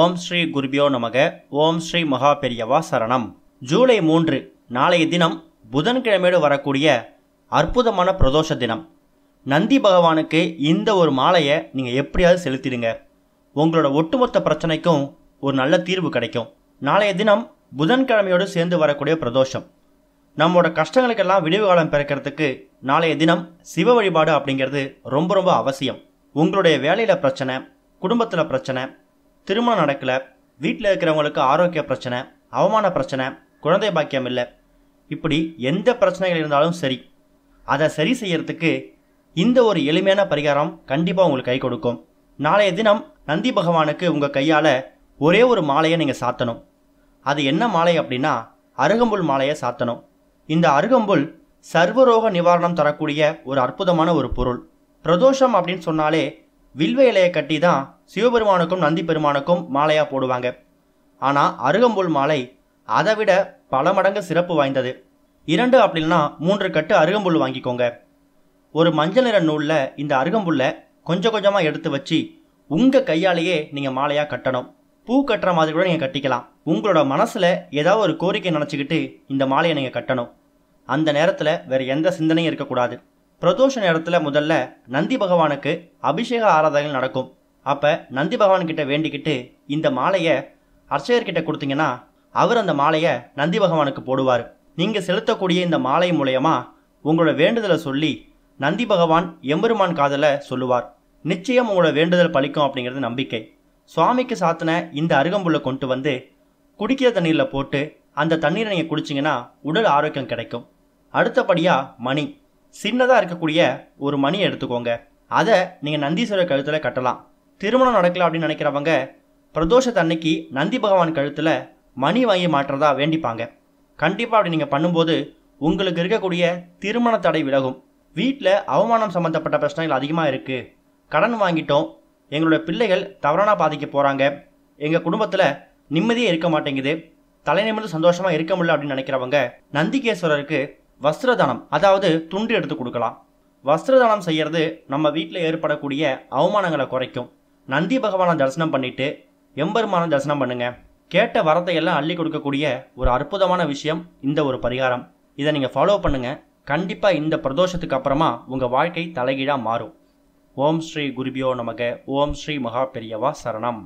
ஓம் ஸ்ரீ குருபியோ நமக ஓம் ஸ்ரீ மகா பெரியவா சரணம் ஜூலை மூன்று நாளைய தினம் புதன்கிழமையோடு வரக்கூடிய அற்புதமான பிரதோஷ தினம் நந்தி பகவானுக்கு இந்த ஒரு மாலையை நீங்கள் எப்படியாவது செலுத்திடுங்க உங்களோட ஒட்டுமொத்த பிரச்சனைக்கும் ஒரு நல்ல தீர்வு கிடைக்கும் நாளைய தினம் புதன்கிழமையோடு சேர்ந்து வரக்கூடிய பிரதோஷம் நம்மளோட கஷ்டங்களுக்கெல்லாம் விடிவு காலம் பிறக்கிறதுக்கு நாளைய தினம் சிவ வழிபாடு அப்படிங்கிறது ரொம்ப ரொம்ப அவசியம் உங்களுடைய வேலையில் பிரச்சனை குடும்பத்தில் பிரச்சனை திருமணம் நடக்கல வீட்டில் இருக்கிறவங்களுக்கு ஆரோக்கிய பிரச்சனை அவமான பிரச்சனை குழந்தை பாக்கியம் இல்லை இப்படி எந்த பிரச்சனைகள் இருந்தாலும் சரி அதை சரி செய்யறதுக்கு இந்த ஒரு எளிமையான பரிகாரம் கண்டிப்பாக உங்களுக்கு கை கொடுக்கும் நாளைய தினம் நந்தி பகவானுக்கு உங்கள் கையால் ஒரே ஒரு மாலையை நீங்கள் சாத்தணும் அது என்ன மாலை அப்படின்னா அருகம்புல் மாலையை சாத்தணும் இந்த அருகம்புல் சர்வரோக நிவாரணம் தரக்கூடிய ஒரு அற்புதமான ஒரு பொருள் பிரதோஷம் அப்படின்னு சொன்னாலே வில்வ இலையை கட்டி தான் சிவபெருமானுக்கும் நந்தி பெருமானுக்கும் மாலையாக போடுவாங்க ஆனால் அருகம்புல் மாலை அதை விட பல மடங்கு சிறப்பு வாய்ந்தது இரண்டு அப்படின்னா மூன்று கட்டு அருகம்புல் வாங்கிக்கோங்க ஒரு மஞ்சள் நிற நூலில் இந்த அருகம்புல்லை கொஞ்சம் கொஞ்சமாக எடுத்து வச்சு உங்கள் கையாலேயே நீங்கள் மாலையாக கட்டணும் பூ கட்டுற மாதிரி கூட நீங்கள் கட்டிக்கலாம் உங்களோட மனசில் ஏதாவது ஒரு கோரிக்கை நினச்சிக்கிட்டு இந்த மாலையை நீங்கள் கட்டணும் அந்த நேரத்தில் வேறு எந்த சிந்தனையும் இருக்கக்கூடாது பிரதோஷ நேரத்தில் முதல்ல நந்தி பகவானுக்கு அபிஷேக ஆராதனைகள் நடக்கும் அப்போ நந்தி பகவான்கிட்ட வேண்டிக்கிட்டு இந்த மாலையை அர்ச்சகர்கிட்ட கொடுத்தீங்கன்னா அவர் அந்த மாலையை நந்தி பகவானுக்கு போடுவார் நீங்கள் செலுத்தக்கூடிய இந்த மாலை மூலயமா உங்களோட வேண்டுதலை சொல்லி நந்தி பகவான் எம்பெருமான் காதலை சொல்லுவார் நிச்சயம் உங்களோட வேண்டுதல் பழிக்கும் அப்படிங்கிறது நம்பிக்கை சுவாமிக்கு சாத்தின இந்த அருகம்புல கொண்டு வந்து குடிக்கிற தண்ணீரில் போட்டு அந்த தண்ணீரை நீங்கள் குடிச்சிங்கன்னா உடல் ஆரோக்கியம் கிடைக்கும் அடுத்தபடியாக மணி சின்னதாக இருக்கக்கூடிய ஒரு மணி எடுத்துக்கோங்க அதை நீங்கள் நந்தீஸ்வரர் கழுத்தில் கட்டலாம் திருமணம் நடக்கல அப்படின்னு நினைக்கிறவங்க பிரதோஷத்தை அன்னைக்கு நந்தி பகவான் கழுத்தில் மணி வாங்கி மாற்றுறதா வேண்டிப்பாங்க கண்டிப்பாக அப்படி நீங்கள் பண்ணும்போது உங்களுக்கு இருக்கக்கூடிய திருமண தடை விலகும் வீட்டில் அவமானம் சம்மந்தப்பட்ட பிரச்சனைகள் அதிகமாக இருக்குது கடன் வாங்கிட்டோம் எங்களோட பிள்ளைகள் தவறான பாதிக்க போகிறாங்க எங்கள் குடும்பத்தில் நிம்மதியே இருக்க மாட்டேங்குது தலைநிமிர்ந்து சந்தோஷமாக இருக்க முடியல அப்படின்னு நினைக்கிறவங்க நந்திகேஸ்வரருக்கு வஸ்திரதானம் அதாவது துண்டு எடுத்து கொடுக்கலாம் வஸ்திரதானம் செய்கிறது நம்ம வீட்டில் ஏற்படக்கூடிய அவமானங்களை குறைக்கும் நந்தி பகவானை தரிசனம் பண்ணிட்டு எம்பெருமான தரிசனம் பண்ணுங்க கேட்ட வரத்தை எல்லாம் அள்ளி கொடுக்கக்கூடிய ஒரு அற்புதமான விஷயம் இந்த ஒரு பரிகாரம் இதை நீங்கள் ஃபாலோ பண்ணுங்க கண்டிப்பாக இந்த பிரதோஷத்துக்கு அப்புறமா உங்கள் வாழ்க்கை தலைகீழாக மாறும் ஓம் ஸ்ரீ குருபியோ நமக ஓம் ஸ்ரீ மகா பெரியவா சரணம்